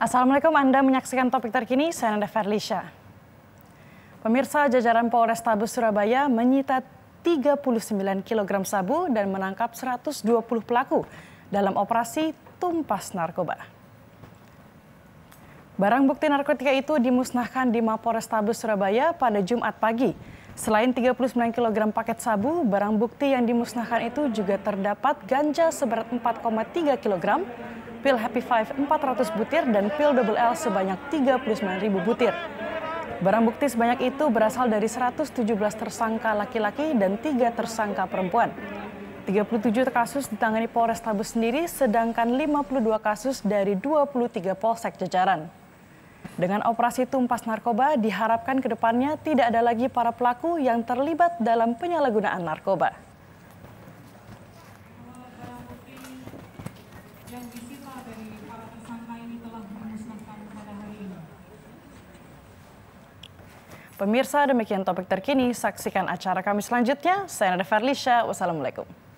Assalamualaikum Anda menyaksikan topik terkini, saya Nanda Ferlisha. Pemirsa jajaran Polrestabes Surabaya menyita 39 kg sabu dan menangkap 120 pelaku dalam operasi tumpas narkoba. Barang bukti narkotika itu dimusnahkan di Mapolrestabes Surabaya pada Jumat pagi. Selain 39 kg paket sabu, barang bukti yang dimusnahkan itu juga terdapat ganja seberat 4,3 kg, pil Happy Five 400 butir, dan pil Double L sebanyak 39.000 butir. Barang bukti sebanyak itu berasal dari 117 tersangka laki-laki dan 3 tersangka perempuan. 37 kasus ditangani Polres Tabes sendiri, sedangkan 52 kasus dari 23 polsek jajaran. Dengan operasi tumpas narkoba, diharapkan kedepannya tidak ada lagi para pelaku yang terlibat dalam penyalahgunaan narkoba. Pemirsa, demikian topik terkini. Saksikan acara kami selanjutnya. Saya Nada Farlisha. Wassalamualaikum.